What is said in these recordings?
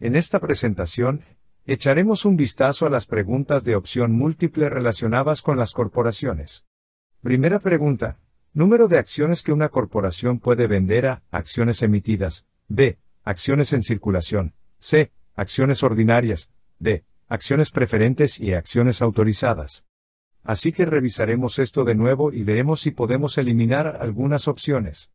En esta presentación, echaremos un vistazo a las preguntas de opción múltiple relacionadas con las corporaciones. Primera pregunta. Número de acciones que una corporación puede vender a acciones emitidas. B. Acciones en circulación. C. Acciones ordinarias. D. Acciones preferentes y acciones autorizadas. Así que revisaremos esto de nuevo y veremos si podemos eliminar algunas opciones.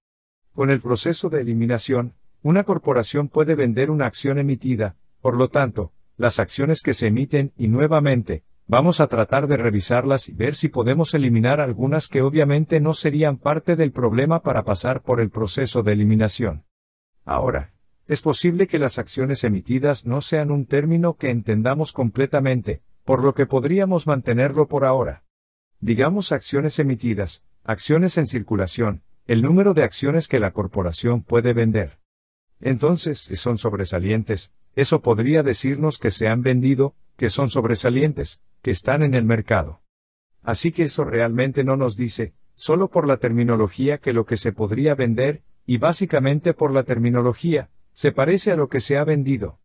Con el proceso de eliminación, una corporación puede vender una acción emitida, por lo tanto, las acciones que se emiten y nuevamente, vamos a tratar de revisarlas y ver si podemos eliminar algunas que obviamente no serían parte del problema para pasar por el proceso de eliminación. Ahora, es posible que las acciones emitidas no sean un término que entendamos completamente, por lo que podríamos mantenerlo por ahora. Digamos acciones emitidas, acciones en circulación, el número de acciones que la corporación puede vender. Entonces, si son sobresalientes, eso podría decirnos que se han vendido, que son sobresalientes, que están en el mercado. Así que eso realmente no nos dice, solo por la terminología que lo que se podría vender, y básicamente por la terminología, se parece a lo que se ha vendido.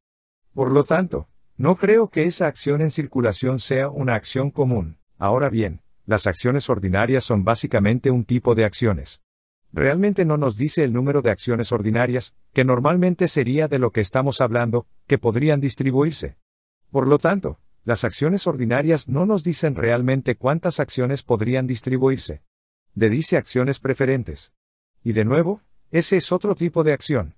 Por lo tanto, no creo que esa acción en circulación sea una acción común. Ahora bien, las acciones ordinarias son básicamente un tipo de acciones. Realmente no nos dice el número de acciones ordinarias, que normalmente sería de lo que estamos hablando, que podrían distribuirse. Por lo tanto, las acciones ordinarias no nos dicen realmente cuántas acciones podrían distribuirse. De dice acciones preferentes. Y de nuevo, ese es otro tipo de acción.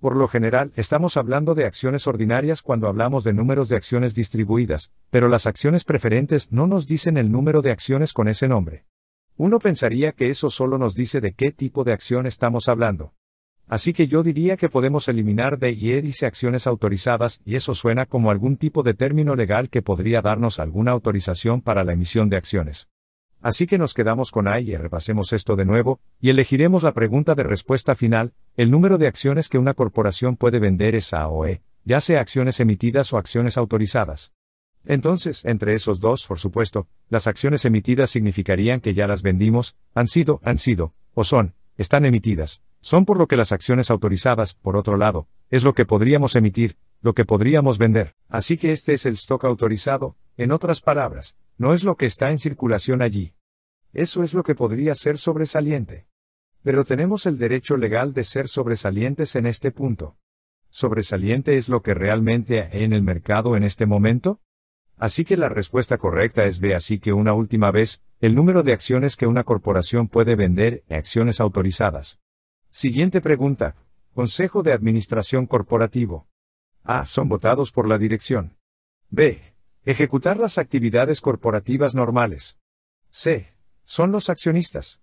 Por lo general, estamos hablando de acciones ordinarias cuando hablamos de números de acciones distribuidas, pero las acciones preferentes no nos dicen el número de acciones con ese nombre. Uno pensaría que eso solo nos dice de qué tipo de acción estamos hablando. Así que yo diría que podemos eliminar de y e dice acciones autorizadas y eso suena como algún tipo de término legal que podría darnos alguna autorización para la emisión de acciones. Así que nos quedamos con A y e, repasemos esto de nuevo, y elegiremos la pregunta de respuesta final, el número de acciones que una corporación puede vender es A o E, ya sea acciones emitidas o acciones autorizadas. Entonces, entre esos dos, por supuesto, las acciones emitidas significarían que ya las vendimos, han sido, han sido, o son, están emitidas. Son por lo que las acciones autorizadas, por otro lado, es lo que podríamos emitir, lo que podríamos vender. Así que este es el stock autorizado, en otras palabras, no es lo que está en circulación allí. Eso es lo que podría ser sobresaliente. Pero tenemos el derecho legal de ser sobresalientes en este punto. ¿Sobresaliente es lo que realmente hay en el mercado en este momento? Así que la respuesta correcta es B. Así que una última vez, el número de acciones que una corporación puede vender, acciones autorizadas. Siguiente pregunta. Consejo de Administración Corporativo. A. Son votados por la dirección. B. Ejecutar las actividades corporativas normales. C. Son los accionistas.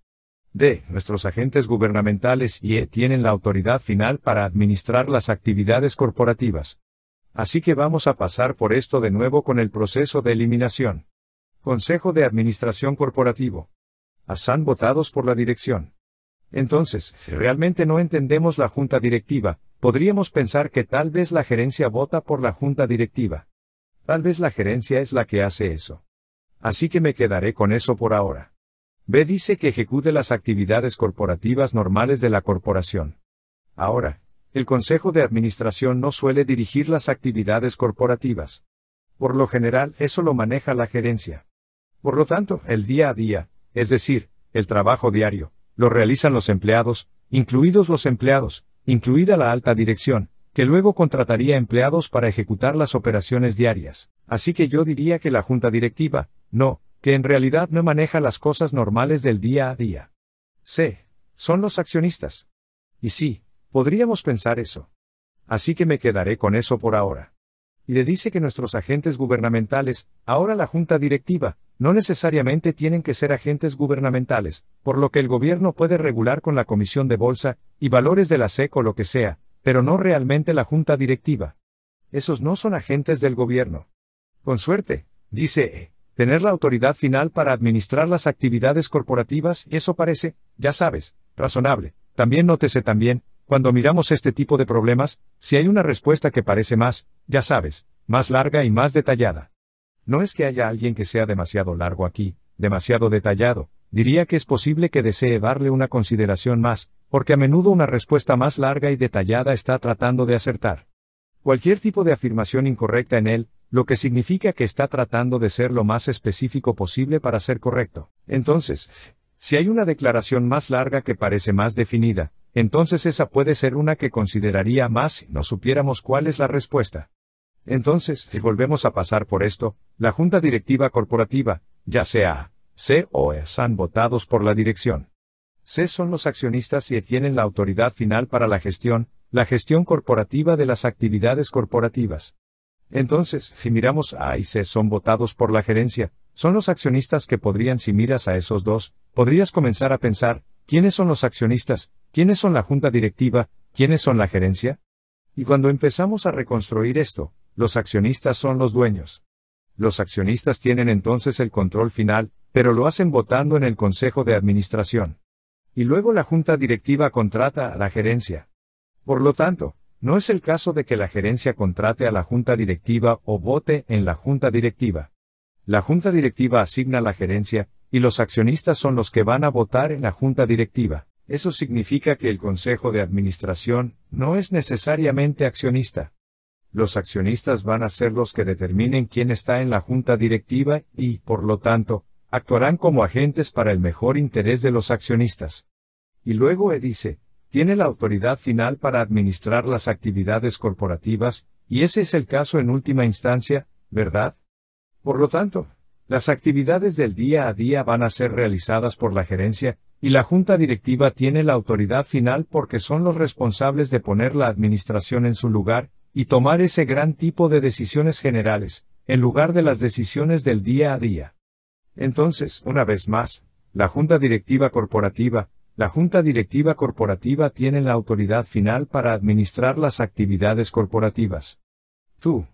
D. Nuestros agentes gubernamentales y E. Tienen la autoridad final para administrar las actividades corporativas. Así que vamos a pasar por esto de nuevo con el proceso de eliminación. Consejo de Administración Corporativo. Asan votados por la dirección. Entonces, si realmente no entendemos la junta directiva, podríamos pensar que tal vez la gerencia vota por la junta directiva. Tal vez la gerencia es la que hace eso. Así que me quedaré con eso por ahora. B dice que ejecute las actividades corporativas normales de la corporación. Ahora, el Consejo de Administración no suele dirigir las actividades corporativas. Por lo general, eso lo maneja la gerencia. Por lo tanto, el día a día, es decir, el trabajo diario, lo realizan los empleados, incluidos los empleados, incluida la alta dirección, que luego contrataría empleados para ejecutar las operaciones diarias. Así que yo diría que la junta directiva, no, que en realidad no maneja las cosas normales del día a día. C. Son los accionistas. Y sí, Podríamos pensar eso. Así que me quedaré con eso por ahora. Y le dice que nuestros agentes gubernamentales, ahora la Junta Directiva, no necesariamente tienen que ser agentes gubernamentales, por lo que el gobierno puede regular con la Comisión de Bolsa y valores de la SEC o lo que sea, pero no realmente la Junta Directiva. Esos no son agentes del gobierno. Con suerte, dice eh, tener la autoridad final para administrar las actividades corporativas, y eso parece, ya sabes, razonable. También nótese también, cuando miramos este tipo de problemas, si hay una respuesta que parece más, ya sabes, más larga y más detallada. No es que haya alguien que sea demasiado largo aquí, demasiado detallado, diría que es posible que desee darle una consideración más, porque a menudo una respuesta más larga y detallada está tratando de acertar. Cualquier tipo de afirmación incorrecta en él, lo que significa que está tratando de ser lo más específico posible para ser correcto. Entonces, si hay una declaración más larga que parece más definida, entonces esa puede ser una que consideraría más si no supiéramos cuál es la respuesta. Entonces, si volvemos a pasar por esto, la junta directiva corporativa, ya sea C o E, son votados por la dirección. C son los accionistas y e tienen la autoridad final para la gestión, la gestión corporativa de las actividades corporativas. Entonces, si miramos A y C son votados por la gerencia, son los accionistas que podrían, si miras a esos dos, podrías comenzar a pensar, ¿Quiénes son los accionistas? ¿Quiénes son la junta directiva? ¿Quiénes son la gerencia? Y cuando empezamos a reconstruir esto, los accionistas son los dueños. Los accionistas tienen entonces el control final, pero lo hacen votando en el Consejo de Administración. Y luego la Junta Directiva contrata a la gerencia. Por lo tanto, no es el caso de que la gerencia contrate a la Junta Directiva o vote en la Junta Directiva. La Junta Directiva asigna la gerencia, y los accionistas son los que van a votar en la junta directiva. Eso significa que el Consejo de Administración no es necesariamente accionista. Los accionistas van a ser los que determinen quién está en la junta directiva y, por lo tanto, actuarán como agentes para el mejor interés de los accionistas. Y luego e dice, tiene la autoridad final para administrar las actividades corporativas, y ese es el caso en última instancia, ¿verdad? Por lo tanto, las actividades del día a día van a ser realizadas por la gerencia, y la junta directiva tiene la autoridad final porque son los responsables de poner la administración en su lugar, y tomar ese gran tipo de decisiones generales, en lugar de las decisiones del día a día. Entonces, una vez más, la junta directiva corporativa, la junta directiva corporativa tiene la autoridad final para administrar las actividades corporativas. Tú,